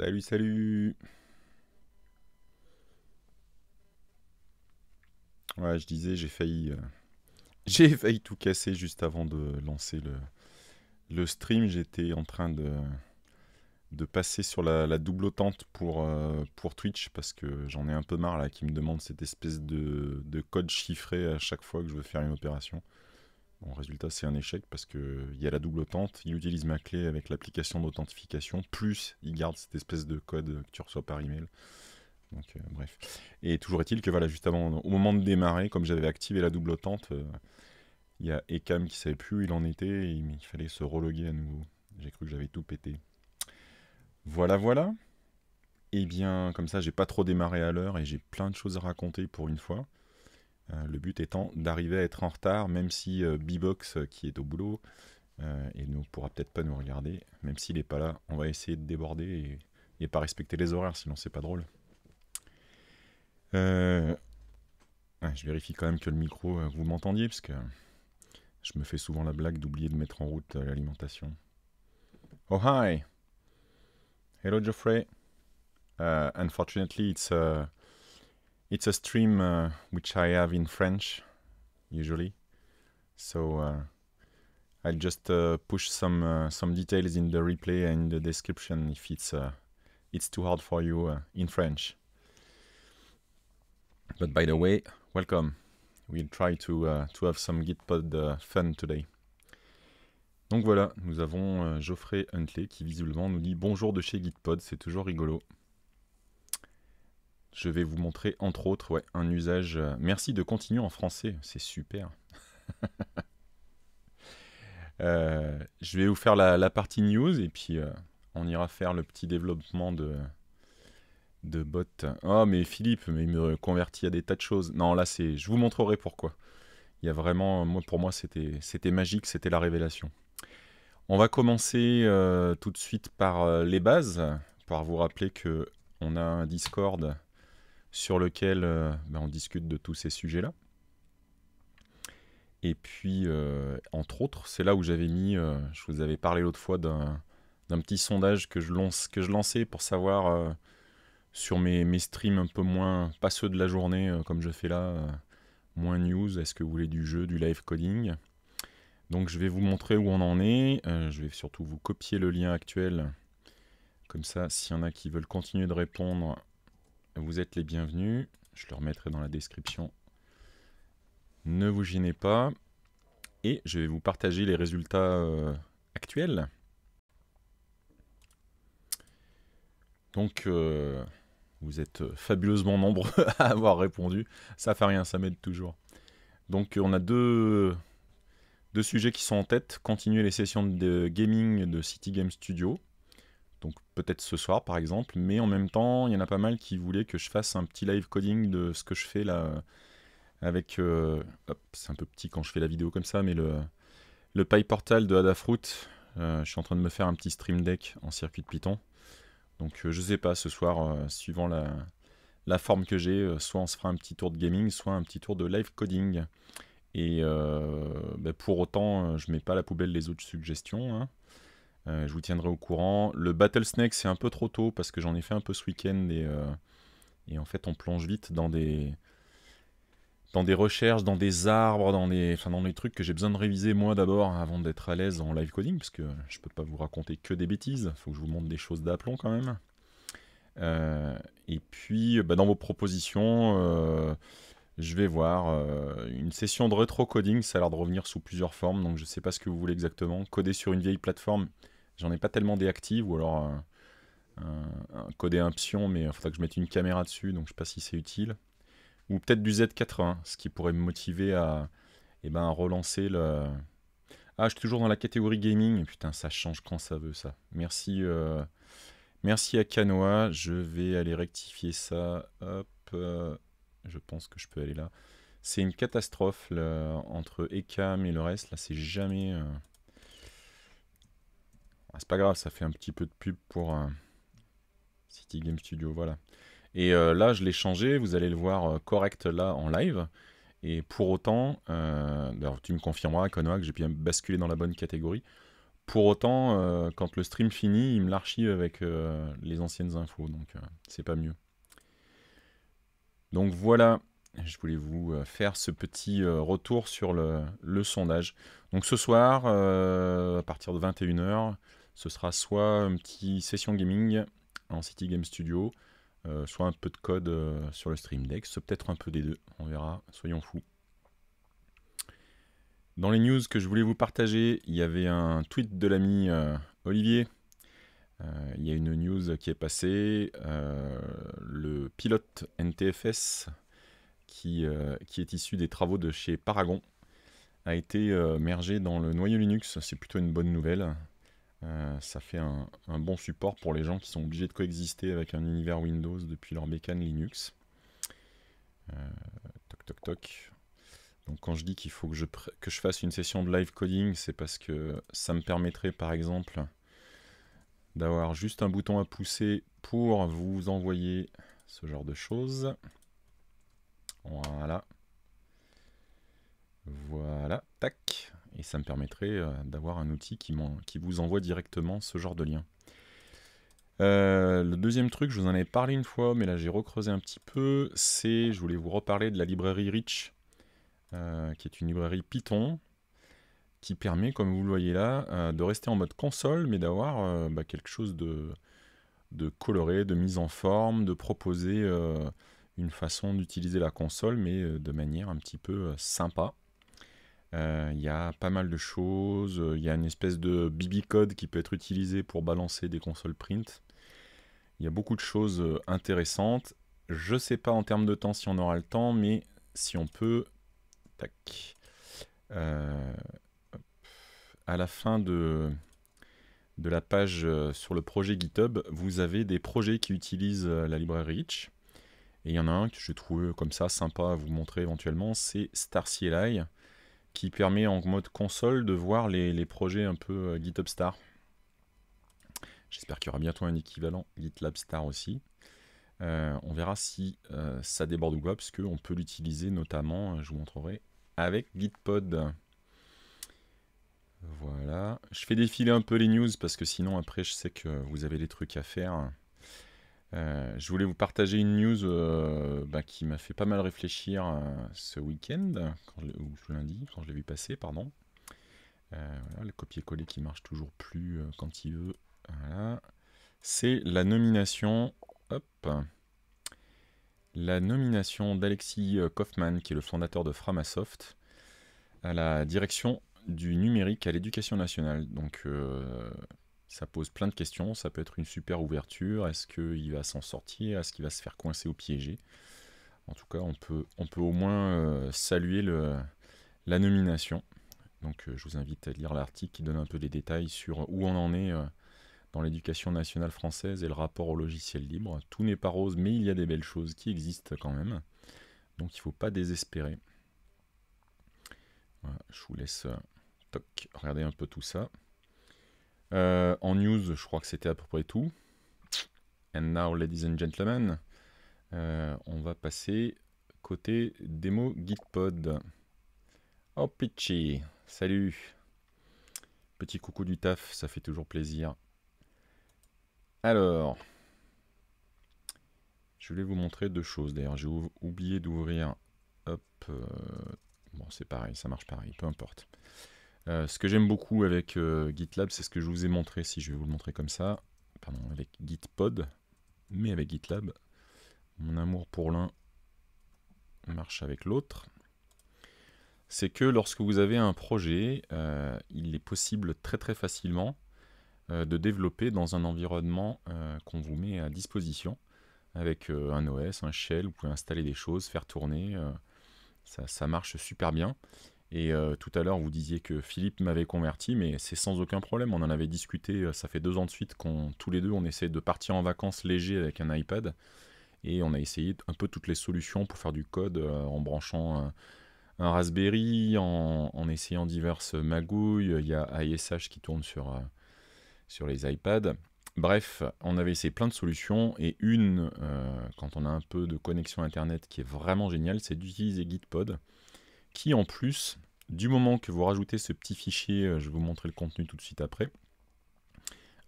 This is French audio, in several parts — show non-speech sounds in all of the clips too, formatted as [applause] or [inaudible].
Salut, salut. Ouais, je disais, j'ai failli, euh, [laughs] j'ai failli tout casser juste avant de lancer le, stream. J'étais en train de, de passer sur la, double tente pour, euh, pour Twitch parce que j'en ai un peu marre là qui me demande cette espèce de, de code chiffré à chaque fois que je veux faire une opération. En résultat, c'est un échec parce qu'il y a la double tente, il utilise ma clé avec l'application d'authentification, plus il garde cette espèce de code que tu reçois par email. Donc, euh, bref. Et toujours est-il que, voilà, juste avant, au moment de démarrer, comme j'avais activé la double tente, euh, il y a Ecam qui savait plus où il en était, et il fallait se reloguer à nouveau. J'ai cru que j'avais tout pété. Voilà, voilà. Et eh bien, comme ça, j'ai pas trop démarré à l'heure et j'ai plein de choses à raconter pour une fois. Euh, le but étant d'arriver à être en retard, même si euh, b euh, qui est au boulot et ne pourra peut-être pas nous regarder, même s'il n'est pas là, on va essayer de déborder et, pas respecter les horaires, sinon c'est pas drôle. je vérifie quand même que le micro, vous m'entendiez, parce que je me fais souvent la blague d'oublier de mettre en route l'alimentation. Oh hi! Hello Geoffrey! unfortunately, it's It's a stream uh, which I have in French, usually. So uh, I'll just uh, push some uh, some details in the replay and the description if it's uh, it's too hard for you uh, in French. But by the way, welcome. We'll try to to have some Gitpod fun today. Donc voilà, nous avons euh, Geoffrey Huntley qui visiblement nous dit bonjour de chez Gitpod, c'est toujours rigolo. Je vais vous montrer entre autres un usage. Euh, merci de continuer en français, c'est super. [laughs] Euh, je vais vous faire la, partie news et puis euh, on ira faire le petit développement de, de bot. Oh mais Philippe, mais il me convertit à des tas de choses. Non là c'est. Je vous montrerai pourquoi. Il y a vraiment. Moi, pour moi, c'était magique, c'était la révélation. On va commencer tout de suite par les bases, par vous rappeler que on a un Discord sur lequel euh, ben, on discute de tous ces sujets-là. Et puis, euh, entre autres, c'est là où j'avais mis, euh, je vous avais parlé l'autre fois d'un, petit sondage que je, lance, que je lançais pour savoir sur mes, mes, streams un peu moins, pas ceux de la journée comme je fais là, moins news, est-ce que vous voulez du jeu, du live coding Donc je vais vous montrer où on en est, je vais surtout vous copier le lien actuel, comme ça s'il y en a qui veulent continuer de répondre, vous êtes les bienvenus. Je le remettrai dans la description. Ne vous gênez pas. Et je vais vous partager les résultats euh, actuels. Donc, euh, vous êtes fabuleusement nombreux [laughs] à avoir répondu. Ça fait rien, ça m'aide toujours. Donc, on a deux, deux sujets qui sont en tête. Continuer les sessions de gaming de City Game Studio donc peut-être ce soir par exemple, mais en même temps, il y en a pas mal qui voulaient que je fasse un petit live coding de ce que je fais là avec, euh, c'est un peu petit quand je fais la vidéo comme ça, mais le, le Pi Portal de Adafruit, euh, je suis en train de me faire un petit stream deck en circuit de Python. Donc euh, je sais pas, ce soir, suivant la, forme que j'ai, soit on se fera un petit tour de gaming, soit un petit tour de live coding. Et bah, pour autant, je mets pas à la poubelle les autres suggestions. Hein. Euh, je vous tiendrai au courant. Le Battle c'est un peu trop tôt parce que j'en ai fait un peu ce week-end euh, et, en fait, on plonge vite dans des, dans des recherches, dans des arbres, dans des, enfin, dans des trucs que j'ai besoin de réviser moi d'abord avant d'être à l'aise en live coding parce que je peux pas vous raconter que des bêtises. Il faut que je vous montre des choses d'aplomb quand même. Euh, et puis, bah, dans vos propositions, je vais voir. une session de rétro-coding, ça a l'air de revenir sous plusieurs formes, donc je ne sais pas ce que vous voulez exactement. Coder sur une vieille plateforme, J'en ai pas tellement des ou alors euh, un, un, codé mais il faudra que je mette une caméra dessus, donc je sais pas si c'est utile. Ou peut-être du Z80, ce qui pourrait me motiver à, eh ben, relancer le... Ah, je suis toujours dans la catégorie gaming. Putain, ça change quand ça veut, ça. Merci, euh, Merci à Canoa. Je vais aller rectifier ça. Hop, euh, je pense que je peux aller là. C'est une catastrophe entre ECAM et le reste. Là, c'est jamais... Ah, c'est pas grave, ça fait un petit peu de pub pour euh, City Game Studio, voilà. Et euh, là, je l'ai changé, vous allez le voir euh, correct là en live. Et pour autant, tu me confirmeras, Konoha, que j'ai bien basculé dans la bonne catégorie. Pour autant, quand le stream finit, il me l'archive avec les anciennes infos, donc c'est pas mieux. Donc voilà, je voulais vous faire ce petit retour sur le, sondage. Donc ce soir, à partir de 21h, ce sera soit une petite session gaming en City Game Studio, euh, soit un peu de code euh, sur le Stream Deck, soit peut-être un peu des deux, on verra, soyons fous. Dans les news que je voulais vous partager, il y avait un tweet de l'ami euh, Olivier. il y a une news qui est passée, le pilote NTFS qui, qui est issu des travaux de chez Paragon a été mergé dans le noyau Linux, c'est plutôt une bonne nouvelle. Euh, ça fait un, bon support pour les gens qui sont obligés de coexister avec un univers Windows depuis leur bécane Linux. Euh, toc toc toc. Donc quand je dis qu'il faut que je, que je, fasse une session de live coding, c'est parce que ça me permettrait par exemple d'avoir juste un bouton à pousser pour vous envoyer ce genre de choses. Voilà. Voilà, tac et ça me permettrait euh, d'avoir un outil qui, vous envoie directement ce genre de lien. Euh, le deuxième truc, je vous en avais parlé une fois, mais là j'ai recreusé un petit peu, c'est, je voulais vous reparler de la librairie Rich, euh, qui est une librairie Python, qui permet, comme vous le voyez là, de rester en mode console, mais d'avoir bah, quelque chose de, de coloré, de mise en forme, de proposer une façon d'utiliser la console, mais de manière un petit peu sympa. Euh, il y a pas mal de choses. Il y a une espèce de BB code qui peut être utilisé pour balancer des consoles print. Il y a beaucoup de choses euh, intéressantes. Je ne sais pas en termes de temps si on aura le temps, mais si on peut. Tac. Euh, à la fin de, de la page sur le projet GitHub, vous avez des projets qui utilisent la librairie Rich. Et il y en a un que je trouve comme ça sympa à vous montrer éventuellement, c'est StarCLI qui permet en mode console de voir les, projets un peu euh, GitHub Star. J'espère qu'il y aura bientôt un équivalent GitLab Star aussi. Euh, on verra si euh, ça déborde ou pas, parce qu'on peut l'utiliser notamment, hein, je vous montrerai, avec Gitpod. Voilà. Je fais défiler un peu les news, parce que sinon après je sais que vous avez des trucs à faire. Euh, je voulais vous partager une news euh, bah, qui m'a fait pas mal réfléchir euh, ce week-end, ou ce lundi, quand je l'ai vu passer, pardon. le copier-coller qui marche toujours plus quand il veut. C'est la nomination. Hop. La nomination d'Alexis Kaufman, qui est le fondateur de Framasoft, à la direction du numérique à l'éducation nationale. Donc ça pose plein de questions, ça peut être une super ouverture, est-ce qu'il va s'en sortir, est-ce qu'il va se faire coincer ou piéger En tout cas, on peut, on peut au moins euh, saluer la nomination. Donc euh, je vous invite à lire l'article qui donne un peu des détails sur euh, où on en est dans l'éducation nationale française et le rapport au logiciel libre. Tout n'est pas rose, mais il y a des belles choses qui existent quand même. Donc il ne faut pas désespérer. je vous laisse toc, regarder un peu tout ça. Euh, en news, je crois que c'était à peu près tout. And now, ladies and gentlemen, euh, on va passer côté démo Gitpod. Oh, Pitchy, salut. Petit coucou du taf, ça fait toujours plaisir. Alors, je voulais vous montrer deux choses. D'ailleurs, j'ai oublié d'ouvrir. Hop. Euh, bon, c'est pareil, ça marche pareil, peu importe. Euh, ce que j'aime beaucoup avec euh, GitLab, c'est ce que je vous ai montré, si je vais vous le montrer comme ça, pardon, avec Gitpod, mais avec GitLab. Mon amour pour l'un marche avec l'autre. C'est que lorsque vous avez un projet, euh, il est possible très très facilement de développer dans un environnement qu'on vous met à disposition avec un OS, un shell, vous pouvez installer des choses, faire tourner, ça marche super bien. Et euh, tout à l'heure, vous disiez que Philippe m'avait converti, mais c'est sans aucun problème. On en avait discuté, euh, ça fait deux ans de suite qu'on, tous les deux, on essaie de partir en vacances léger avec un iPad. Et on a essayé un peu toutes les solutions pour faire du code euh, en branchant un, Raspberry, en, essayant diverses magouilles. Il y a ISH qui tourne sur, sur les iPads. Bref, on avait essayé plein de solutions et une, quand on a un peu de connexion Internet qui est vraiment géniale, c'est d'utiliser Gitpod qui en plus, du moment que vous rajoutez ce petit fichier, euh, je vais vous montrer le contenu tout de suite après,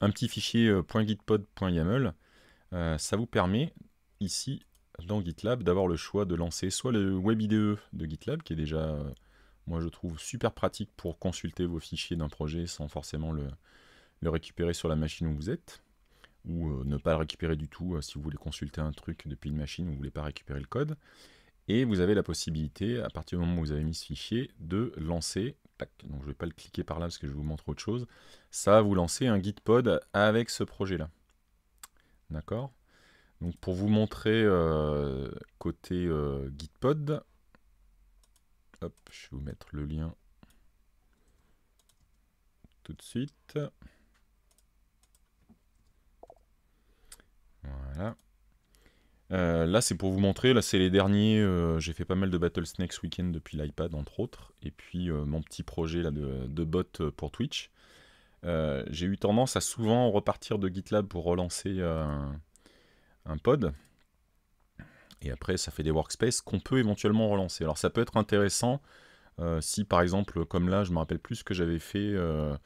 un petit fichier euh, .gitpod.yaml, euh, ça vous permet ici dans GitLab d'avoir le choix de lancer soit le web IDE de GitLab qui est déjà, moi je trouve, super pratique pour consulter vos fichiers d'un projet sans forcément le, récupérer sur la machine où vous êtes, ou ne pas le récupérer du tout si vous voulez consulter un truc depuis une machine où vous ne voulez pas récupérer le code. Et vous avez la possibilité, à partir du moment où vous avez mis ce fichier, de lancer, donc je ne vais pas le cliquer par là parce que je vous montre autre chose, ça va vous lancer un Gitpod avec ce projet-là. D'accord Donc pour vous montrer euh, côté euh, Gitpod, je vais vous mettre le lien tout de suite. Voilà. Euh, là, c'est pour vous montrer. Là, c'est les derniers. Euh, j'ai fait pas mal de Battle ce Weekend depuis l'iPad, entre autres. Et puis, euh, mon petit projet là, de, bot pour Twitch. j'ai eu tendance à souvent repartir de GitLab pour relancer un pod. Et après, ça fait des workspaces qu'on peut éventuellement relancer. Alors, ça peut être intéressant euh, si par exemple, comme là, je me rappelle plus ce que j'avais fait euh,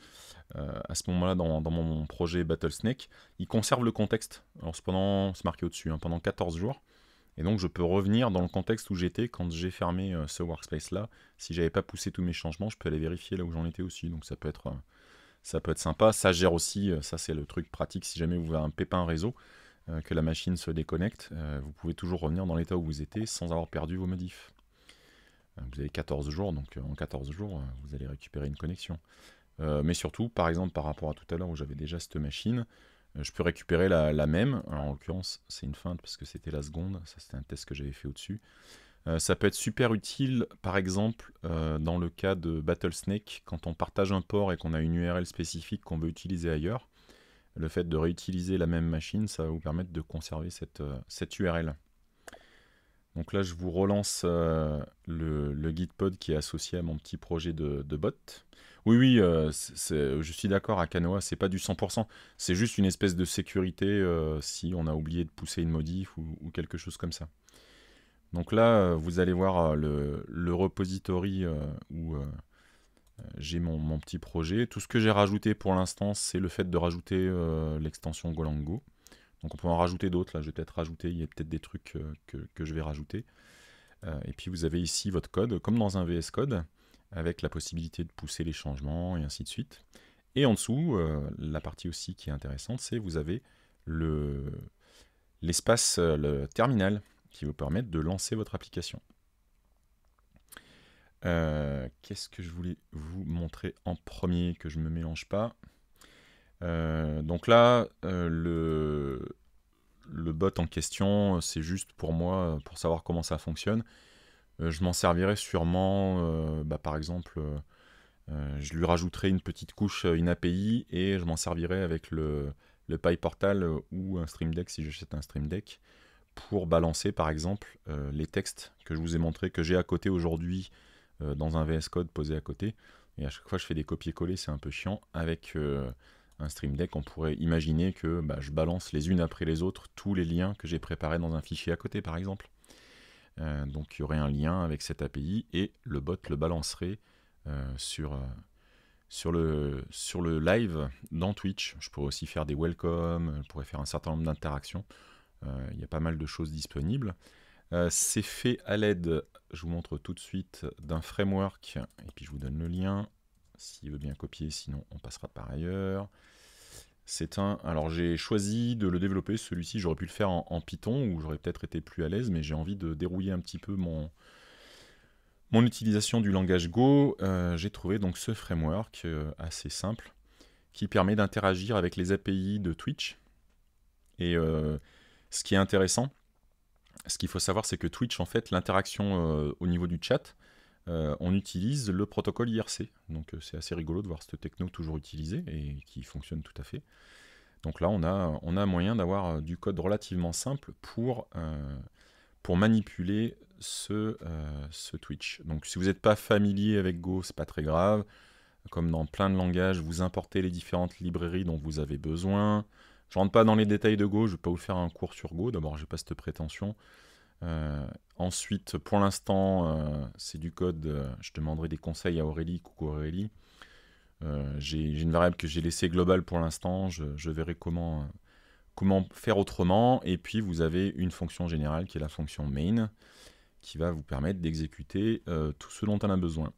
euh, à ce moment-là dans, mon projet Battlesnake, il conserve le contexte. Alors cependant, c'est marqué au-dessus, hein, pendant 14 jours. Et donc je peux revenir dans le contexte où j'étais quand j'ai fermé ce workspace là. Si j'avais pas poussé tous mes changements, je peux aller vérifier là où j'en étais aussi. Donc ça peut être ça peut être sympa. Ça gère aussi, ça c'est le truc pratique si jamais vous avez un pépin réseau, que la machine se déconnecte, vous pouvez toujours revenir dans l'état où vous étiez sans avoir perdu vos modifs. Vous avez 14 jours, donc euh, en 14 jours, euh, vous allez récupérer une connexion. Euh, mais surtout, par exemple, par rapport à tout à l'heure où j'avais déjà cette machine, je peux récupérer la, même. en l'occurrence, c'est une feinte parce que c'était la seconde. Ça, c'était un test que j'avais fait au-dessus. ça peut être super utile, par exemple, dans le cas de Battlesnake, quand on partage un port et qu'on a une URL spécifique qu'on veut utiliser ailleurs. Le fait de réutiliser la même machine, ça va vous permettre de conserver cette, cette URL. Donc là, je vous relance euh, le, GitPod qui est associé à mon petit projet de, bot. Oui, oui, euh, je suis d'accord, à Canoa, c'est pas du 100%. C'est juste une espèce de sécurité euh, si on a oublié de pousser une modif ou, quelque chose comme ça. Donc là, vous allez voir le, repository où j'ai mon, mon, petit projet. Tout ce que j'ai rajouté pour l'instant, c'est le fait de rajouter l'extension Golango. Donc on peut en rajouter d'autres. Là, je vais peut-être rajouter, il y a peut-être des trucs euh, que, je vais rajouter. Euh, et puis vous avez ici votre code, comme dans un VS Code, avec la possibilité de pousser les changements et ainsi de suite. Et en dessous, euh, la partie aussi qui est intéressante, c'est vous avez l'espace, le, terminal, qui vous permet de lancer votre application. Qu'est-ce que je voulais vous montrer en premier que je ne me mélange pas euh, donc là, euh, le, bot en question, c'est juste pour moi, pour savoir comment ça fonctionne. Euh, je m'en servirai sûrement, bah, par exemple, je lui rajouterai une petite couche, une API, et je m'en servirai avec le, le ou un Stream Deck si j'achète un Stream Deck pour balancer par exemple les textes que je vous ai montrés, que j'ai à côté aujourd'hui dans un VS Code posé à côté et à chaque fois je fais des copier-coller c'est un peu chiant avec un Stream Deck, on pourrait imaginer que bah, je balance les unes après les autres tous les liens que j'ai préparés dans un fichier à côté, par exemple. Euh, donc il y aurait un lien avec cette API et le bot le balancerait euh, sur, euh, sur, le, sur le live dans Twitch. Je pourrais aussi faire des welcome, je pourrais faire un certain nombre d'interactions. Il y a pas mal de choses disponibles. c'est fait à l'aide, je vous montre tout de suite, d'un framework, et puis je vous donne le lien, s'il veut bien copier, sinon on passera par ailleurs. C'est un. Alors j'ai choisi de le développer, celui-ci j'aurais pu le faire en, Python où j'aurais peut-être été plus à l'aise, mais j'ai envie de dérouiller un petit peu mon, mon utilisation du langage Go. Euh, j'ai trouvé donc ce framework euh, assez simple qui permet d'interagir avec les API de Twitch. Et euh, ce qui est intéressant, ce qu'il faut savoir, c'est que Twitch, en fait, l'interaction au niveau du chat, euh, on utilise le protocole IRC. Donc euh, c'est assez rigolo de voir cette techno toujours utilisée et qui fonctionne tout à fait. Donc là, on a, on moyen d'avoir euh, du code relativement simple pour, manipuler ce, Twitch. Donc si vous n'êtes pas familier avec Go, c'est pas très grave. Comme dans plein de langages, vous importez les différentes librairies dont vous avez besoin. Je rentre pas dans les détails de Go, je ne vais pas vous faire un cours sur Go, d'abord n'ai pas cette prétention. Euh, ensuite, pour l'instant, euh, c'est du code. Euh, je demanderai des conseils à Aurélie. Coucou Aurélie. j'ai une variable que j'ai laissée globale pour l'instant. Je, verrai comment faire autrement. Et puis, vous avez une fonction générale qui est la fonction main qui va vous permettre d'exécuter tout ce dont on a besoin.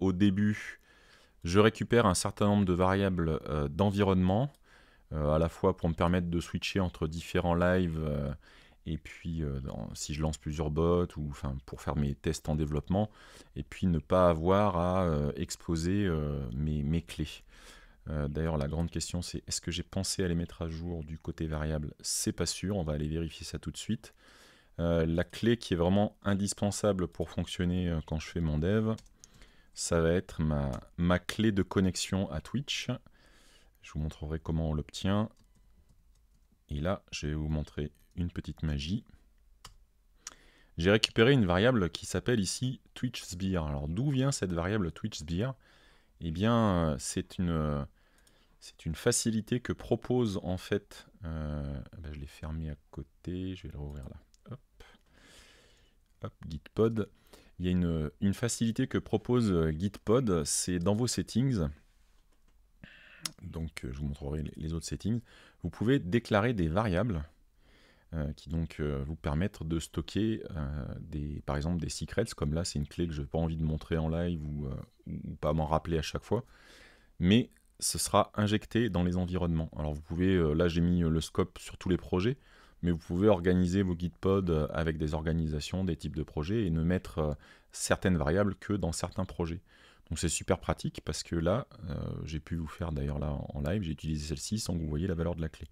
au début, je récupère un certain nombre de variables d'environnement, à la fois pour me permettre de switcher entre différents lives et puis euh, si je lance plusieurs bots ou enfin pour faire mes tests en développement et puis ne pas avoir à euh, exposer euh, mes, clés. D'ailleurs, la grande question, c'est est-ce que j'ai pensé à les mettre à jour du côté variable C'est pas sûr, on va aller vérifier ça tout de suite. la clé qui est vraiment indispensable pour fonctionner quand je fais mon dev, ça va être ma, ma clé de connexion à Twitch. Je vous montrerai comment on l'obtient. Et là, je vais vous montrer une petite magie. J'ai récupéré une variable qui s'appelle ici TwitchSpear. Alors d'où vient cette variable TwitchSpear Eh bien, c'est une, c'est une, facilité que propose en fait... Euh, ah ben, je l'ai fermé à côté, je vais le rouvrir là. Hop, Gitpod. Il y a une, une facilité que propose euh, Gitpod, c'est dans vos settings, donc euh, je vous montrerai les autres settings, vous pouvez déclarer des variables euh, qui donc euh, vous permettre de stocker euh, des, par exemple des secrets, comme là c'est une clé que je n'ai pas envie de montrer en live ou, pas m'en rappeler à chaque fois, mais ce sera injecté dans les environnements. Alors vous pouvez, là j'ai mis le scope sur tous les projets, mais vous pouvez organiser vos Gitpods avec des organisations, des types de projets et ne mettre certaines variables que dans certains projets. Donc c'est super pratique parce que là, j'ai pu vous faire d'ailleurs là en live, j'ai utilisé celle-ci sans que vous voyez la valeur de la clé.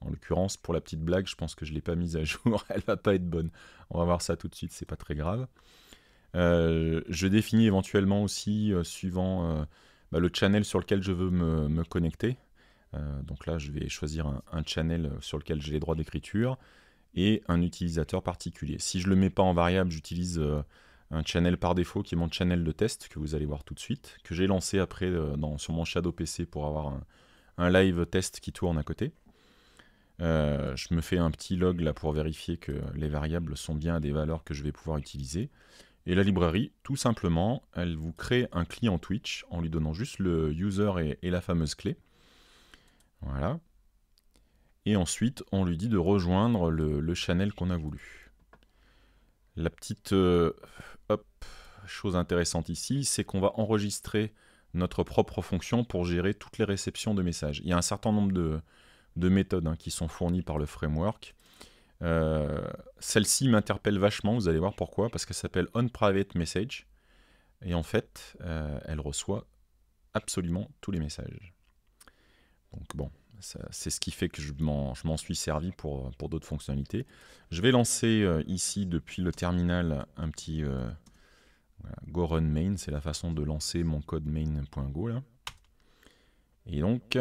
En l'occurrence, pour la petite blague, je pense que je ne l'ai pas mise à jour, [laughs] elle va pas être bonne. On va voir ça tout de suite, c'est pas très grave. Euh, je définis éventuellement aussi, euh, suivant euh, bah, le channel sur lequel je veux me, connecter. donc là, je vais choisir un, channel sur lequel j'ai les droits d'écriture et un utilisateur particulier. Si je ne le mets pas en variable, j'utilise un channel par défaut qui est mon channel de test que vous allez voir tout de suite, que j'ai lancé après sur mon Shadow PC pour avoir un live test qui tourne à côté. Euh, je me fais un petit log là pour vérifier que les variables sont bien à des valeurs que je vais pouvoir utiliser. Et la librairie, tout simplement, elle vous crée un client Twitch en lui donnant juste le user et, la fameuse clé. Voilà. Et ensuite, on lui dit de rejoindre le, channel qu'on a voulu. La petite euh, chose intéressante ici, c'est qu'on va enregistrer notre propre fonction pour gérer toutes les réceptions de messages. Il y a un certain nombre de, de méthodes hein, qui sont fournies par le framework. Euh, celle-ci m'interpelle vachement, vous allez voir pourquoi, parce qu'elle s'appelle private message. Et en fait, euh, elle reçoit absolument tous les messages. Donc bon, c'est ce qui fait que je m'en suis servi pour, d'autres fonctionnalités. Je vais lancer euh, ici depuis le terminal un petit euh, go run main, c'est la façon de lancer mon code main.go là. Et donc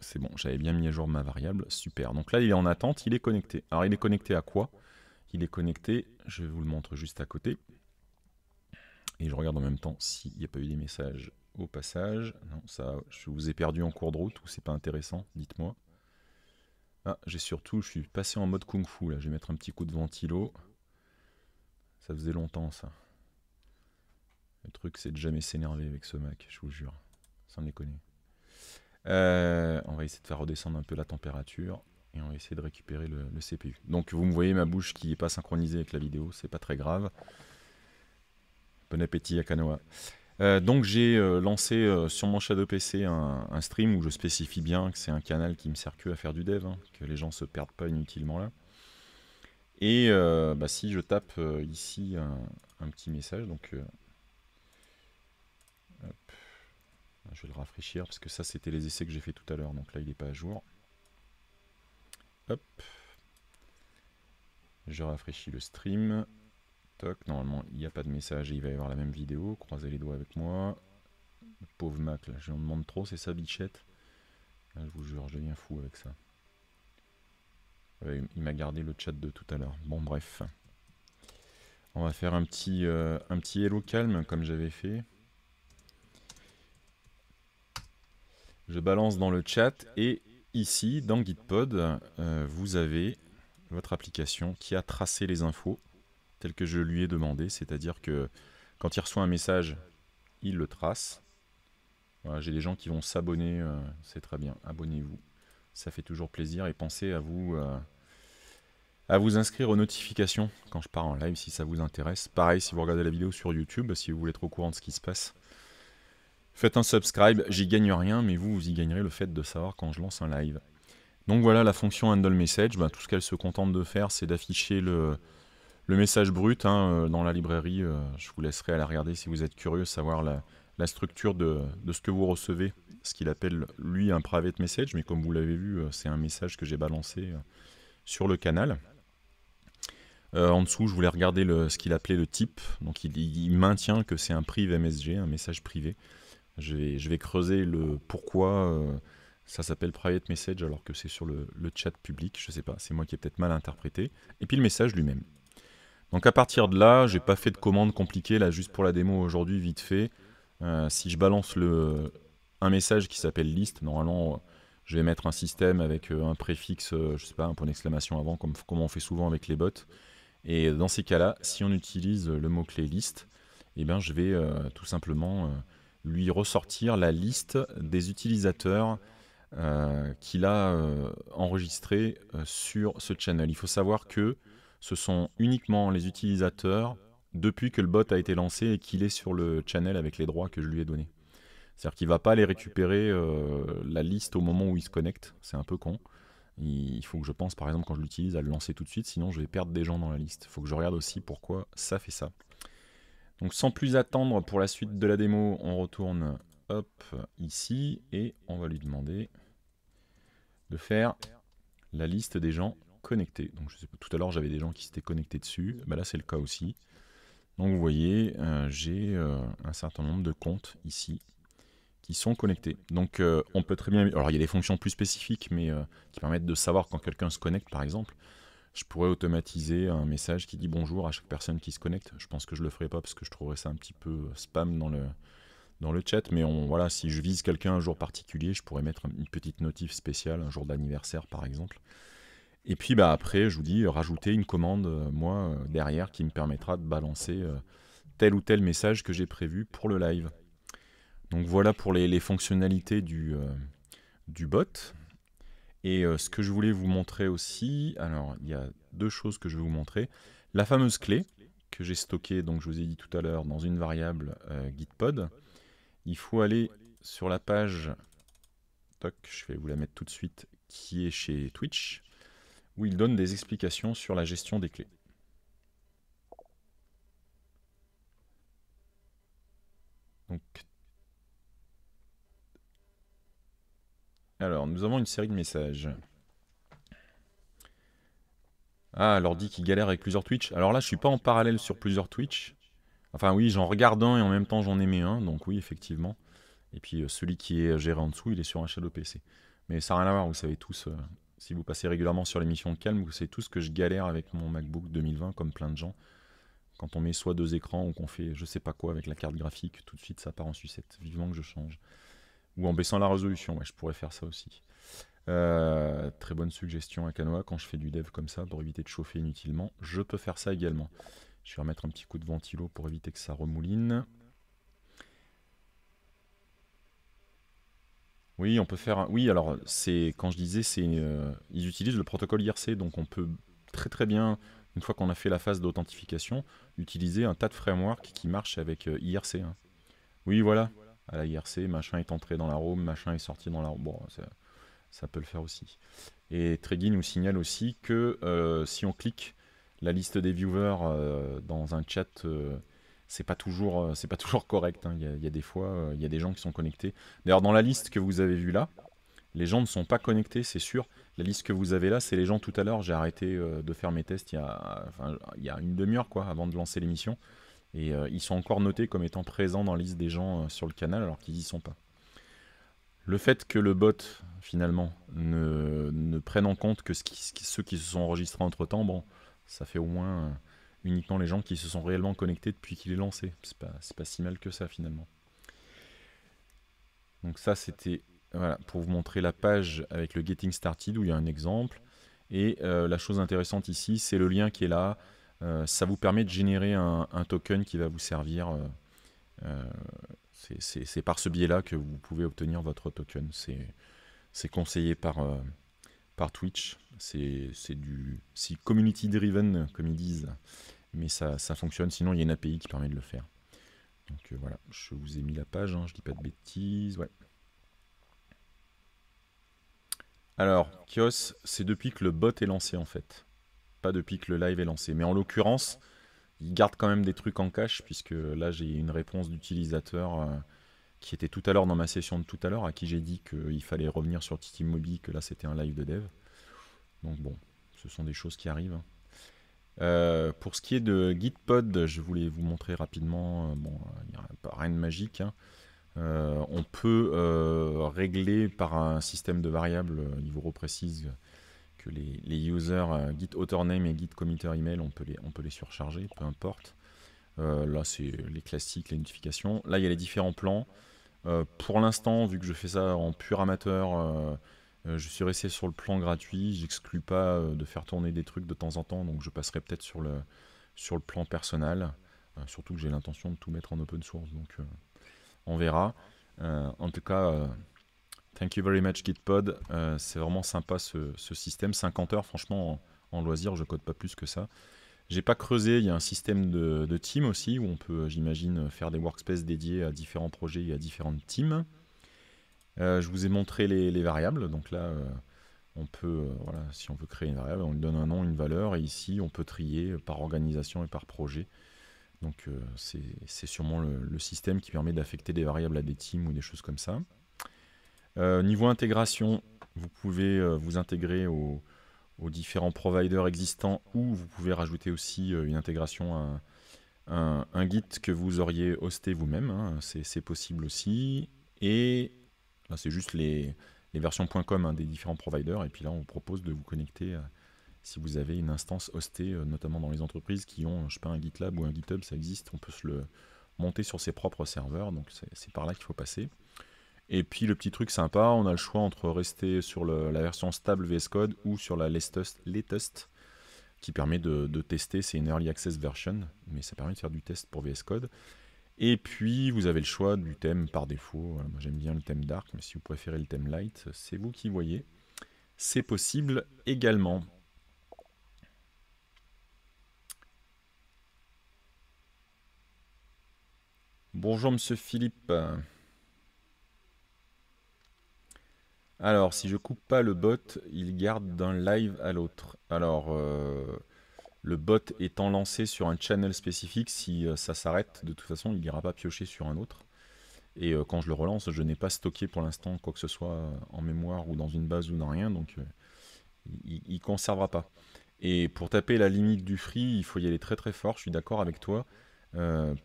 c'est bon, j'avais bien mis à jour ma variable. Super. Donc là, il est en attente, il est connecté. Alors, il est connecté à quoi Il est connecté, je vous le montre juste à côté. Et je regarde en même temps s'il n'y a pas eu des messages au passage. Non, ça, je vous ai perdu en cours de route ou c'est pas intéressant, dites-moi. Ah, j'ai surtout, je suis passé en mode kung fu là. Je vais mettre un petit coup de ventilo. Ça faisait longtemps ça. Le truc, c'est de jamais s'énerver avec ce Mac, je vous jure. Sans déconner. Euh, on va essayer de faire redescendre un peu la température et on va essayer de récupérer le, CPU. Donc vous me voyez ma bouche qui n'est pas synchronisée avec la vidéo, c'est pas très grave. Bon appétit à Kanoa. Euh, donc j'ai euh, lancé sur mon Shadow PC un, stream où je spécifie bien que c'est un canal qui me sert que à faire du dev, hein, que les gens se perdent pas inutilement là. Et bah, si je tape ici un, un, petit message, donc Je vais le rafraîchir parce que ça c'était les essais que j'ai fait tout à l'heure, donc là il n'est pas à jour. Hop. Je rafraîchis le stream. Toc, normalement il n'y a pas de message et il va y avoir la même vidéo. Croisez les doigts avec moi. pauvre Mac, là, je lui en demande trop, c'est ça bichette. Ah, je vous jure, je deviens fou avec ça. Il m'a gardé le chat de tout à l'heure. Bon bref. On va faire un petit, euh, un petit hello calme comme j'avais fait. Je balance dans le chat et ici, dans Gitpod, euh, vous avez votre application qui a tracé les infos telles que je lui ai demandé, c'est-à-dire que quand il reçoit un message, il le trace. J'ai des gens qui vont s'abonner, euh, c'est très bien, abonnez-vous. Ça fait toujours plaisir et pensez à vous, euh, à vous inscrire aux notifications quand je pars en live si ça vous intéresse. Pareil si vous regardez la vidéo sur YouTube, si vous voulez être au courant de ce qui se passe. Faites un subscribe, j'y gagne rien, mais vous, vous y gagnerez le fait de savoir quand je lance un live. Donc voilà la fonction handle message. Bah, tout ce qu'elle se contente de faire, c'est d'afficher le, message brut hein, euh, dans la librairie. Euh, je vous laisserai à la regarder si vous êtes curieux, savoir la, structure de, ce que vous recevez, ce qu'il appelle lui un private message, mais comme vous l'avez vu, euh, c'est un message que j'ai balancé sur le canal. en dessous, je voulais regarder ce qu'il appelait le type, donc il, maintient que c'est un prix MSG, un message privé. Je vais, creuser le pourquoi euh, ça s'appelle private message alors que c'est sur le, chat public. Je sais pas, c'est moi qui ai peut-être mal interprété. Et puis le message lui-même. Donc à partir de là, j'ai pas fait de commande compliquée là juste pour la démo aujourd'hui vite fait. Euh, si je balance un message qui s'appelle list, normalement je vais mettre un système avec euh, un préfixe, je sais pas, un point d'exclamation avant, comme, on fait souvent avec les bots. Et dans ces cas-là, si on utilise le mot-clé list, eh bien, je vais tout simplement lui ressortir la liste des utilisateurs euh, qu'il a euh, enregistré enregistrés euh, sur ce channel. Il faut savoir que ce sont uniquement les utilisateurs depuis que le bot a été lancé et qu'il est sur le channel avec les droits que je lui ai donnés. C'est-à-dire qu'il ne va pas aller récupérer la liste au moment où il se connecte, c'est un peu con. Il faut que je pense, par exemple, quand je l'utilise, à le lancer tout de suite, sinon je vais perdre des gens dans la liste. Il faut que je regarde aussi pourquoi ça fait ça. Donc sans plus attendre pour la suite de la démo, on retourne ici et on va lui demander de faire la liste des gens connectés. Donc je sais tout à l'heure j'avais des gens qui s'étaient connectés dessus, bah, là c'est le cas aussi. Donc vous voyez, euh, j'ai euh, un certain nombre de comptes ici qui sont connectés. Donc euh, on peut très bien... Alors il y a des fonctions plus spécifiques mais qui permettent de savoir quand quelqu'un se connecte par exemple je pourrais automatiser un message qui dit bonjour à chaque personne qui se connecte. Je pense que je le ferai pas parce que je trouverais ça un petit peu euh, spam dans le, dans le chat. Mais voilà, si je vise quelqu'un un jour particulier, je pourrais mettre une petite notif spéciale, un jour d'anniversaire par exemple. Et puis bah, après, je vous dis, rajouter une commande, euh, moi, euh, derrière, qui me permettra de balancer tel ou tel message que j'ai prévu pour le live. Donc voilà pour les, fonctionnalités du, du bot. Et euh, ce que je voulais vous montrer aussi, alors il y a deux choses que je vais vous montrer. La fameuse clé que j'ai stockée, donc je vous ai dit tout à l'heure, dans une variable euh, gitpod. Il faut aller sur la page, toc, je vais vous la mettre tout de suite, qui est chez Twitch, où il donne des explications sur la gestion des clés. Donc Alors, nous avons une série de messages. Ah, l'ordi qui galère avec plusieurs Twitch. Alors là, je suis pas en parallèle sur plusieurs Twitch. Enfin oui, j'en regarde un et en même temps j'en mis un, donc oui, effectivement. Et puis euh, celui qui est euh, géré en dessous, il est sur un Shadow PC. Mais ça n'a rien à voir, vous savez tous, euh, si vous passez régulièrement sur l'émission Calme, vous savez tous que je galère avec mon MacBook 2020, comme plein de gens. Quand on met soit deux écrans ou qu'on fait je sais pas quoi avec la carte graphique, tout de suite ça part en sucette. Vivement que je change. Ou en baissant la résolution, je pourrais faire ça aussi. Euh, très bonne suggestion à Canoa, quand je fais du dev comme ça, pour éviter de chauffer inutilement, je peux faire ça également. Je vais remettre un petit coup de ventilo pour éviter que ça remouline. Oui, on peut faire. Oui, alors c'est quand je disais, c'est euh, ils utilisent le protocole IRC, donc on peut très très bien, une fois qu'on a fait la phase d'authentification, utiliser un tas de frameworks qui marchent avec euh, IRC. Hein. Oui, voilà à la IRC, machin est entré dans la Rome, machin est sorti dans la Rome. Bon, ça, peut le faire aussi. Et Treggy nous signale aussi que euh, si on clique la liste des viewers euh, dans un chat, euh, c'est pas toujours c'est pas [laughs] toujours correct. Hein. Il y, a des fois, il y a des gens qui sont connectés. D'ailleurs, dans la liste que vous avez vue là, les gens ne sont pas connectés, c'est sûr. La liste que vous avez là, c'est les gens tout à l'heure. J'ai arrêté de faire mes tests il y a, il y a une demi-heure quoi, avant de lancer l'émission. Et euh, ils sont encore notés comme étant présents dans la liste des gens euh, sur le canal alors qu'ils n'y sont pas. Le fait que le bot, finalement, ne, prenne en compte que ceux qui se sont enregistrés entre-temps, bon, ça fait au moins euh, uniquement les gens qui se sont réellement connectés depuis qu'il est lancé. C'est pas, pas si mal que ça, finalement. Donc ça, c'était pour vous montrer la page avec le Getting Started, où il y a un exemple. Et la chose intéressante ici, c'est le lien qui est là euh, ça vous permet de générer un, token qui va vous servir. Euh, euh, c'est par ce biais-là que vous pouvez obtenir votre token. C'est conseillé par, Twitch. C'est du community driven, comme ils disent. Mais ça, ça fonctionne. Sinon, il y a une API qui permet de le faire. Donc voilà, je vous ai mis la page, hein, je dis pas de bêtises. Ouais. Alors, Kios, c'est depuis que le bot est lancé en fait pas depuis que le live est lancé. Mais en l'occurrence, il garde quand même des trucs en cache, puisque là, j'ai une réponse d'utilisateur euh, qui était tout à l'heure dans ma session de tout à l'heure, à qui j'ai dit qu'il fallait revenir sur Titi Mobi, que là, c'était un live de dev. Donc bon, ce sont des choses qui arrivent. Hein. Euh, pour ce qui est de GitPod, je voulais vous montrer rapidement, euh, bon, il n'y a rien de magique. Hein. on peut régler par un système de variables, il vous reprécise que les, les users euh, Git author name et Git committer email, on peut les, on peut les surcharger, peu importe. Euh, là, c'est les classiques, les notifications. Là, il y a les différents plans. Euh, pour l'instant, vu que je fais ça en pur amateur, je suis resté sur le plan gratuit, j'exclus pas de faire tourner des trucs de temps en temps, donc je passerai peut-être sur le, sur le plan personnel, surtout que j'ai l'intention de tout mettre en open source, donc on verra. en tout cas, Thank you very much, GitPod. Euh, c'est vraiment sympa ce, système. 50 heures, franchement, en, loisir, je code pas plus que ça. J'ai pas creusé. Il y a un système de, team aussi où on peut, euh, j'imagine, faire des workspaces dédiés à différents projets et à différentes teams. Euh, je vous ai montré les, variables. Donc là, on peut, voilà, si on veut créer une variable, on lui donne un nom, une valeur. Et ici, on peut trier par organisation et par projet. Donc c'est sûrement le système qui permet d'affecter des variables à des teams ou des choses comme ça. Euh, niveau intégration, vous pouvez euh, vous intégrer aux différents providers existants ou vous pouvez rajouter aussi euh, une intégration à un, Git que vous auriez hosté vous-même. Hein. C'est possible aussi. Et là, ben, c'est juste les, versions .com hein, des différents providers. Et puis là, on vous propose de vous connecter si vous avez une instance hostée, notamment dans les entreprises qui ont, je sais pas, un GitLab ou un GitHub, ça existe. On peut se le monter sur ses propres serveurs. Donc c'est par là qu'il faut passer. Et puis le petit truc sympa, on a le choix entre rester sur la version stable VS Code ou sur la latest, latest qui permet de, tester. C'est une early access version, mais ça permet de faire du test pour VS Code. Et puis vous avez le choix du thème par défaut. moi j'aime bien le thème dark, mais si vous préférez le thème light, c'est vous qui voyez. C'est possible également. Bonjour Monsieur Philippe. Alors, si je coupe pas le bot, il garde d'un live à l'autre. Alors, euh, le bot étant lancé sur un channel spécifique, si euh, ça s'arrête, de toute façon, il n'ira pas piocher sur un autre. Et euh, quand je le relance, je n'ai pas stocké pour l'instant quoi que ce soit en mémoire ou dans une base ou dans rien, donc il ne conservera pas. Et pour taper la limite du free, il faut y aller très très fort, je suis d'accord avec toi,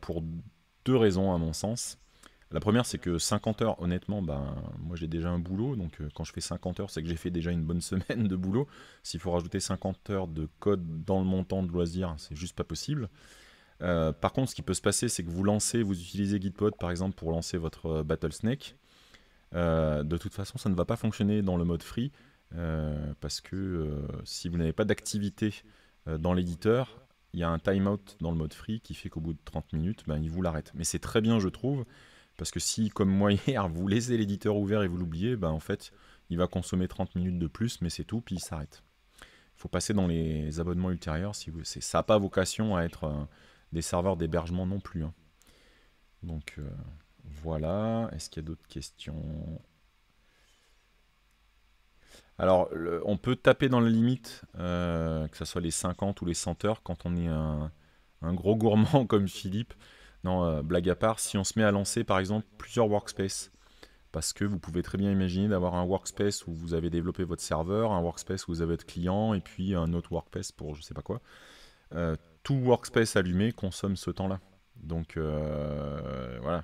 pour deux raisons à mon sens. La première, c'est que 50 heures, honnêtement, ben, moi j'ai déjà un boulot, donc euh, quand je fais 50 heures, c'est que j'ai fait déjà une bonne [laughs] semaine de boulot. S'il faut rajouter 50 heures de code dans le montant de loisirs, c'est juste pas possible. Euh, par contre, ce qui peut se passer, c'est que vous lancez, vous utilisez Gitpod par exemple pour lancer votre euh, Battlesnake. de toute façon, ça ne va pas fonctionner dans le mode free parce que si vous n'avez pas d'activité dans l'éditeur, il y a un timeout dans le mode free qui fait qu'au bout de 30 minutes, ben, il vous l'arrête. Mais c'est très bien, je trouve, parce que si, comme moi [laughs] hier, vous laissez l'éditeur ouvert et vous l'oubliez, ben, en fait, il va consommer 30 minutes de plus, mais c'est tout, puis il s'arrête. Il faut passer dans les abonnements ultérieurs. Si vous, ça n'a pas vocation à être euh, des serveurs d'hébergement non plus. Hein. Donc euh, voilà. Est-ce qu'il y a d'autres questions alors, on peut taper dans la limite, euh, que ce soit les 50 ou les 100 heures, quand on est un gros gourmand [laughs] comme Philippe. Non, euh, blague à part, si on se met à lancer par exemple plusieurs workspaces, parce que vous pouvez très bien imaginer d'avoir un workspace où vous avez développé votre serveur, un workspace où vous avez votre client, et puis un autre workspace pour je sais pas quoi. Euh, tout workspace allumé consomme ce temps-là. Donc euh, voilà.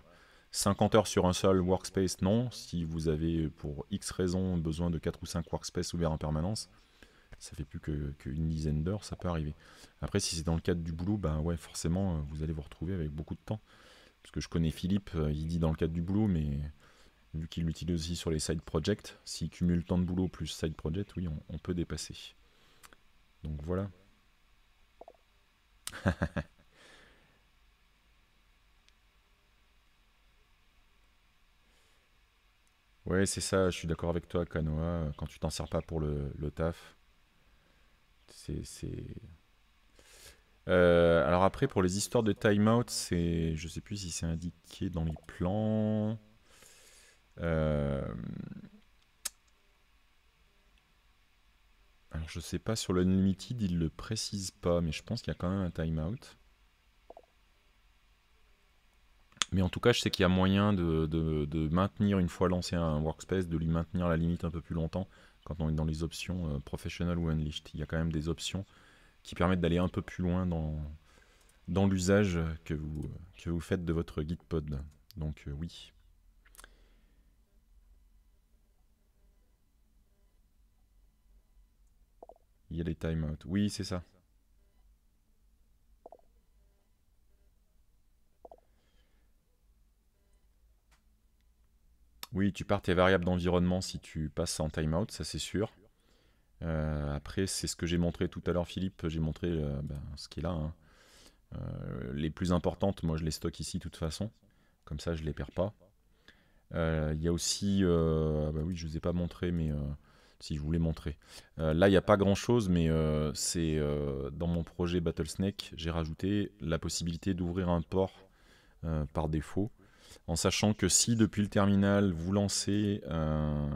50 heures sur un seul workspace, non. Si vous avez pour X raisons besoin de 4 ou 5 workspaces ouverts en permanence, ça fait plus qu'une dizaine d'heures, ça peut arriver. Après, si c'est dans le cadre du boulot, ben ouais, forcément, euh, vous allez vous retrouver avec beaucoup de temps. Parce que je connais Philippe, euh, il dit dans le cadre du boulot, mais vu qu'il l'utilise aussi sur les side projects, s'il cumule temps de boulot plus side project, oui, on, peut dépasser. Donc voilà. [laughs] ouais, c'est ça, je suis d'accord avec toi, Kanoa. Euh, quand tu t'en sers pas pour le taf, euh, alors après, pour les histoires de timeout, c'est, je sais plus si c'est indiqué dans les plans. Euh, alors je sais pas sur le limited, il le précise pas, mais je pense qu'il y a quand même un timeout. Mais en tout cas, je sais qu'il y a moyen de, maintenir, une fois lancé un workspace, de lui maintenir la limite un peu plus longtemps quand on est dans les options euh, Professional ou unleashed. Il y a quand même des options qui permettent d'aller un peu plus loin dans, dans l'usage que vous, que vous faites de votre GitPod. Donc euh, oui. Il y a les timeouts. Oui, c'est ça. Oui, tu pars tes variables d'environnement si tu passes en timeout, ça c'est sûr. Euh, après, c'est ce que j'ai montré tout à l'heure, Philippe. J'ai montré euh, ben, ce qui est là. Hein. Euh, les plus importantes, moi je les stocke ici de toute façon. Comme ça, je les perds pas. Il y a aussi. Ah bah oui, je ne vous ai pas montré, mais si je voulais montrer. là, il n'y a pas grand chose, mais c'est dans mon projet Battlesnake, j'ai rajouté la possibilité d'ouvrir un port par défaut en sachant que si depuis le terminal, vous lancez euh,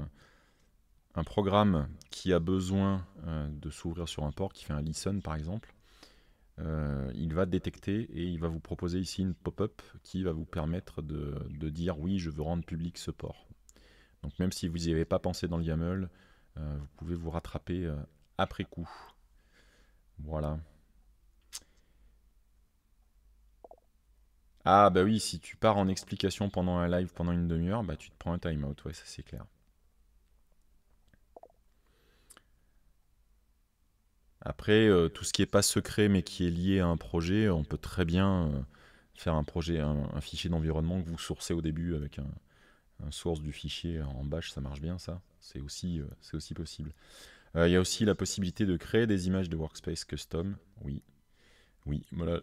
un, programme qui a besoin euh, de s'ouvrir sur un port, qui fait un listen par exemple, euh, il va détecter et il va vous proposer ici une pop-up qui va vous permettre de, dire oui, je veux rendre public ce port. Donc même si vous n'y avez pas pensé dans le YAML, vous pouvez vous rattraper après coup. Voilà. Ah bah oui, si tu pars en explication pendant un live, pendant une demi-heure, bah tu te prends un timeout, ouais, ça c'est clair. Après, euh, tout ce qui n'est pas secret mais qui est lié à un projet, on peut très bien euh, faire un projet, un, fichier d'environnement que vous sourcez au début avec un, source du fichier en bash, ça marche bien ça. C'est aussi, euh, c'est aussi possible. Il y a aussi la possibilité de créer des images de workspace custom. Oui, oui, voilà,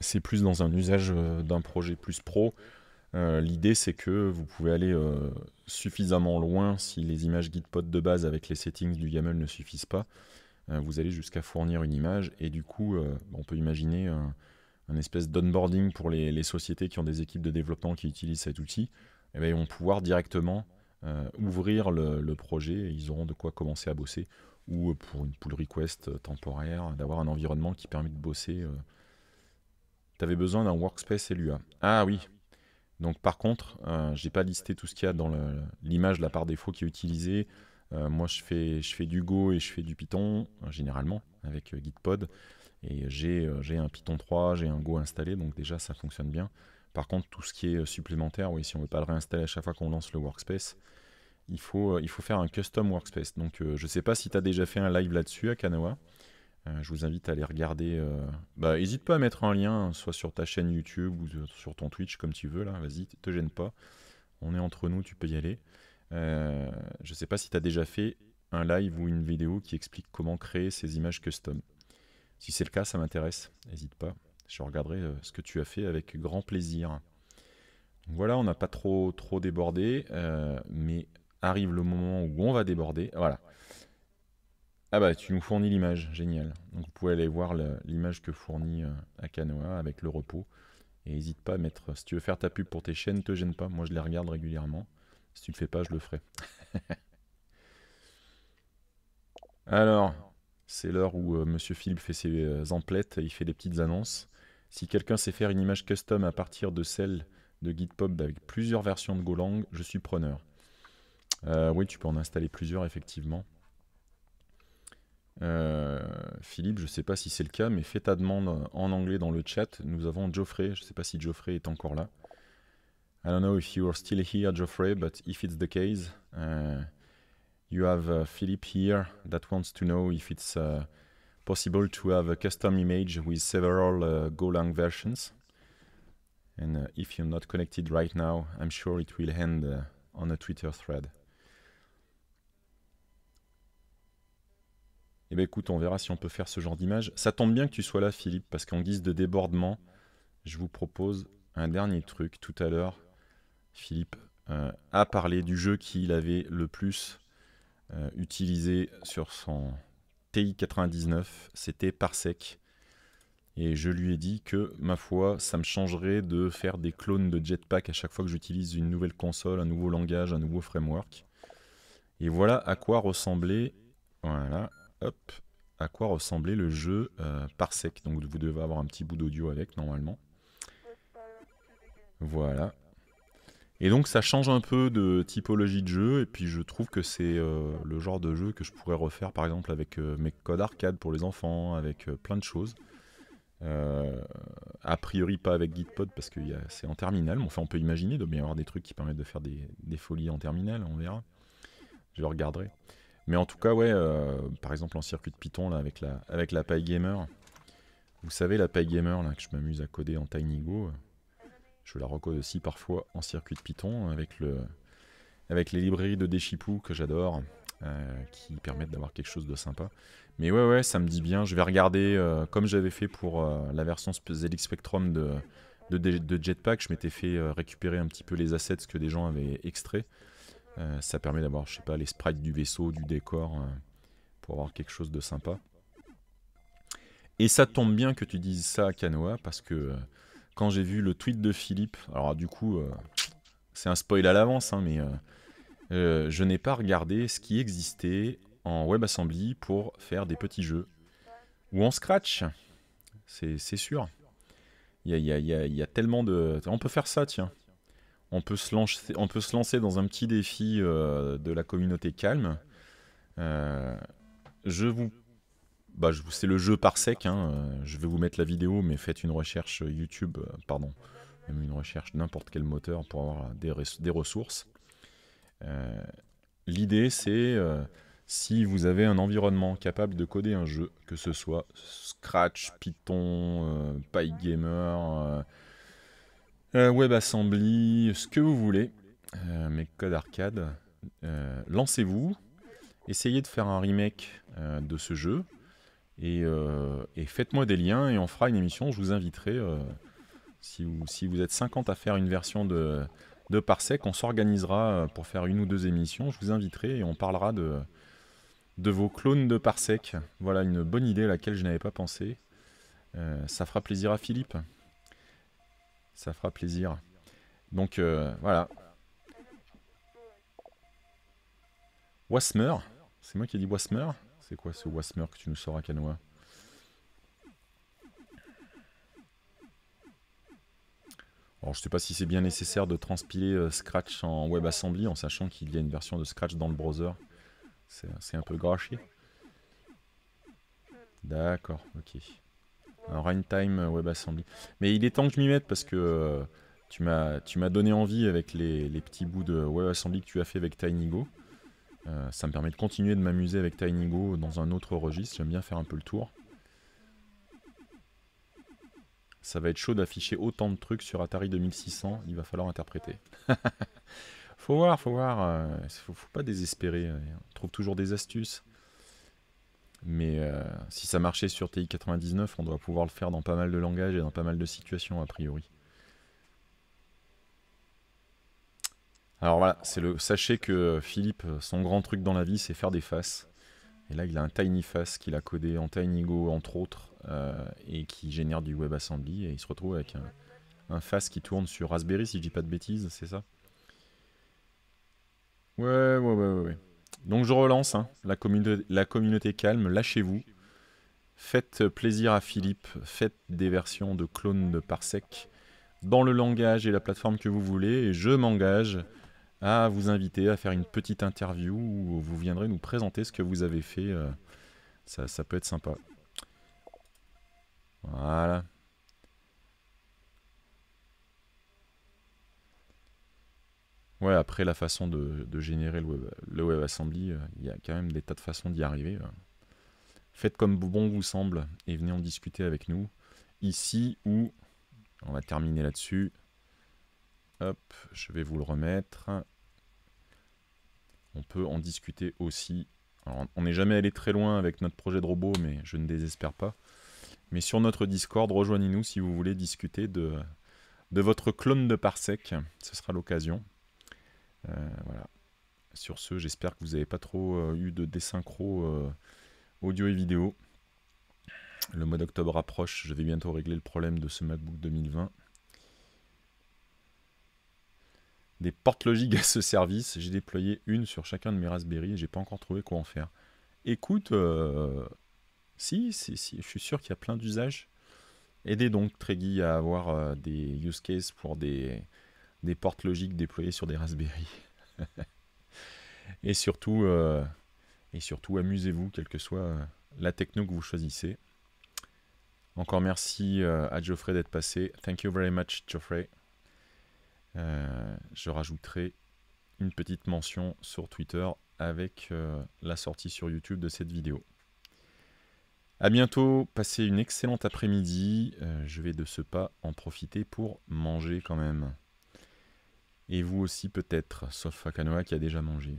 c'est plus dans un usage euh, d'un projet plus pro. Euh, l'idée, c'est que vous pouvez aller euh, suffisamment loin si les images Gitpod de base avec les settings du YAML ne suffisent pas. vous allez jusqu'à fournir une image et du coup, on peut imaginer un, espèce d'onboarding pour les, sociétés qui ont des équipes de développement qui utilisent cet outil. Et eh ben, ils vont pouvoir directement ouvrir le, le, projet et ils auront de quoi commencer à bosser ou pour une pull request temporaire, d'avoir un environnement qui permet de bosser tu avais besoin d'un workspace LUA. Ah oui. Donc par contre, euh, je n'ai pas listé tout ce qu'il y a dans l'image, la part défaut qui est utilisée. Euh, moi, je fais, je fais du Go et je fais du Python, euh, généralement, avec Gitpod. Et j'ai un Python 3, j'ai un Go installé, donc déjà, ça fonctionne bien. Par contre, tout ce qui est supplémentaire, oui, si on ne veut pas le réinstaller à chaque fois qu'on lance le workspace, il faut, il faut faire un custom workspace. Donc, je ne sais pas si tu as déjà fait un live là-dessus à Kanoa. Euh, je vous invite à aller regarder. Euh, bah, hésite pas à mettre un lien, hein, soit sur ta chaîne YouTube ou euh, sur ton Twitch, comme tu veux, là, vas-y, te gêne pas. On est entre nous, tu peux y aller. je ne sais pas si tu as déjà fait un live ou une vidéo qui explique comment créer ces images custom. Si c'est le cas, ça m'intéresse, n'hésite pas. Je regarderai ce que tu as fait avec grand plaisir. Voilà, on n'a pas trop, trop débordé, mais arrive le moment où on va déborder. Voilà. Ah bah tu nous fournis l'image, génial. Donc vous pouvez aller voir l'image que fournit euh, Akanoa avec le repos. Et n'hésite pas à mettre, si tu veux faire ta pub pour tes chaînes, ne te gêne pas, moi je les regarde régulièrement. Si tu ne le fais pas, je le ferai. [laughs] Alors, c'est l'heure où euh, Monsieur Philippe fait ses euh, emplettes, il fait des petites annonces. Si quelqu'un sait faire une image custom à partir de celle de Gitpop avec plusieurs versions de Golang, je suis preneur. oui, tu peux en installer plusieurs, effectivement. Euh, Philippe, je ne sais pas si c'est le cas, mais fais ta demande en anglais dans le chat. Nous avons Geoffrey, je ne sais pas si Geoffrey est encore là. I don't know if you are still here, Geoffrey, but if it's the case, uh, you have uh, Philippe here that wants to know if it's uh, possible to have a custom image with several Golang versions. And if you're not connected right now, I'm sure it will end on a Twitter thread. Eh bien écoute, on verra si on peut faire ce genre d'image. Ça tombe bien que tu sois là, Philippe, parce qu'en guise de débordement, je vous propose un dernier truc. Tout à l'heure, Philippe euh, a parlé du jeu qu'il avait le plus euh, utilisé sur son TI-99. C'était Parsec. Et je lui ai dit que, ma foi, ça me changerait de faire des clones de Jetpack à chaque fois que j'utilise une nouvelle console, un nouveau langage, un nouveau framework. Et voilà à quoi ressemblait voilà, hop, à quoi ressemblait le jeu euh, Parsec. Donc vous devez avoir un petit bout d'audio avec normalement. Voilà. Et donc ça change un peu de typologie de jeu, et puis je trouve que c'est euh, le genre de jeu que je pourrais refaire par exemple avec euh, mes codes arcade pour les enfants, avec plein de choses. a priori pas avec Gitpod parce que c'est en terminal, mais enfin on peut imaginer, il doit bien y avoir des trucs qui permettent de faire des, folies en terminal on verra. Je regarderai. Mais en tout cas, ouais, euh, par exemple en circuit de Python, là, avec la, avec la PyGamer. Vous savez, la PyGamer, là, que je m'amuse à coder en TinyGo, euh, je la recode aussi parfois en circuit de Python, avec, le, avec les librairies de Deschipou que j'adore, euh, qui permettent d'avoir quelque chose de sympa. Mais ouais, ouais, ça me dit bien. Je vais regarder, comme j'avais fait pour la version ZX Spectrum de, de Jetpack, je m'étais fait récupérer un petit peu les assets que des gens avaient extraits. Euh, ça permet d'avoir, je sais pas, les sprites du vaisseau, du décor, euh, pour avoir quelque chose de sympa. Et ça tombe bien que tu dises ça à Kanoa, parce que euh, quand j'ai vu le tweet de Philippe, alors du coup, c'est un spoil à l'avance, hein, mais je n'ai pas regardé ce qui existait en WebAssembly pour faire des petits jeux. Ou en Scratch, c'est sûr. Il y a tellement de... On peut faire ça, tiens on peut se lancer, on peut se lancer dans un petit défi euh, de la communauté calme. Euh, je vous, bah, je vous... c'est le jeu par sec. Hein, euh, je vais vous mettre la vidéo, mais faites une recherche YouTube, pardon, même une recherche n'importe quel moteur pour avoir des, des ressources. L'idée, c'est si vous avez un environnement capable de coder un jeu, que ce soit Scratch, Python, PyGamer euh, WebAssembly, ce que vous voulez, euh, mes mais code arcade, euh, lancez-vous, essayez de faire un remake de ce jeu, et, faites-moi des liens, et on fera une émission, je vous inviterai, si vous, êtes 50 à faire une version de, Parsec, on s'organisera pour faire une ou deux émissions, je vous inviterai, et on parlera de, de vos clones de Parsec. Voilà une bonne idée à laquelle je n'avais pas pensé. ça fera plaisir à Philippe. Ça fera plaisir. Donc euh, voilà. Wasmer C'est moi qui ai dit Wasmer C'est quoi ce Wasmer que tu nous sors à Canoa Alors je sais pas si c'est bien nécessaire de transpiler euh, Scratch en WebAssembly en sachant qu'il y a une version de Scratch dans le browser. C'est un peu gâché. D'accord, ok. Runtime WebAssembly. Euh, Mais il est temps que je m'y mette parce que euh, tu m'as donné envie avec les, petits bouts de WebAssembly que tu as fait avec TinyGo. Euh, ça me permet de continuer de m'amuser avec TinyGo dans un autre registre. J'aime bien faire un peu le tour. Ça va être chaud d'afficher autant de trucs sur Atari 2600. Il va falloir interpréter. [laughs] faut voir, faut voir. Faut, faut pas désespérer. On trouve toujours des astuces. Mais euh, si ça marchait sur TI-99, on doit pouvoir le faire dans pas mal de langages et dans pas mal de situations, a priori. Alors voilà, c'est le. Sachez que euh, Philippe, son grand truc dans la vie, c'est faire des faces. Et là, il a un Tiny Face qu'il a codé en TinyGo, entre autres, euh, et qui génère du WebAssembly. Et il se retrouve avec un, face qui tourne sur Raspberry, si je dis pas de bêtises, c'est ça ouais, ouais, ouais. ouais. Donc je relance, hein. la, communauté, calme, lâchez-vous. Faites plaisir à Philippe, faites des versions de clones de Parsec dans le langage et la plateforme que vous voulez, et je m'engage à vous inviter à faire une petite interview où vous viendrez nous présenter ce que vous avez fait. Euh. ça peut être sympa. Voilà. Ouais, après la façon de, générer le, web, WebAssembly, euh, il y a quand même des tas de façons d'y arriver. Euh. Faites comme bon vous semble et venez en discuter avec nous. Ici ou on va terminer là-dessus. Hop, je vais vous le remettre. On peut en discuter aussi. on n'est jamais allé très loin avec notre projet de robot, mais je ne désespère pas. Mais sur notre Discord, rejoignez-nous si vous voulez discuter de votre clone de Parsec. Ce sera l'occasion. Euh, voilà. Sur ce, j'espère que vous n'avez pas trop euh, eu de désynchro euh, audio et vidéo. Le mois d'octobre approche, je vais bientôt régler le problème de ce MacBook 2020. Des portes logiques à ce service, j'ai déployé une sur chacun de mes Raspberry et j'ai pas encore trouvé quoi en faire. Écoute, si, si, si, je suis sûr qu'il y a plein d'usages. Aidez donc Tregui à avoir des use cases pour des, des portes logiques déployées sur des Raspberry. [laughs] et surtout, euh, surtout amusez-vous, quelle que soit euh, la techno que vous choisissez. Encore merci euh, à Geoffrey d'être passé. Thank you very much, Geoffrey. je rajouterai une petite mention sur Twitter avec la sortie sur YouTube de cette vidéo. A bientôt, passez une excellente après-midi. je vais de ce pas en profiter pour manger quand même. Et vous aussi peut-être, sauf Akanoa qui a déjà mangé.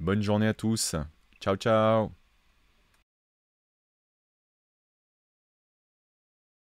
Bonne journée à tous. Ciao ciao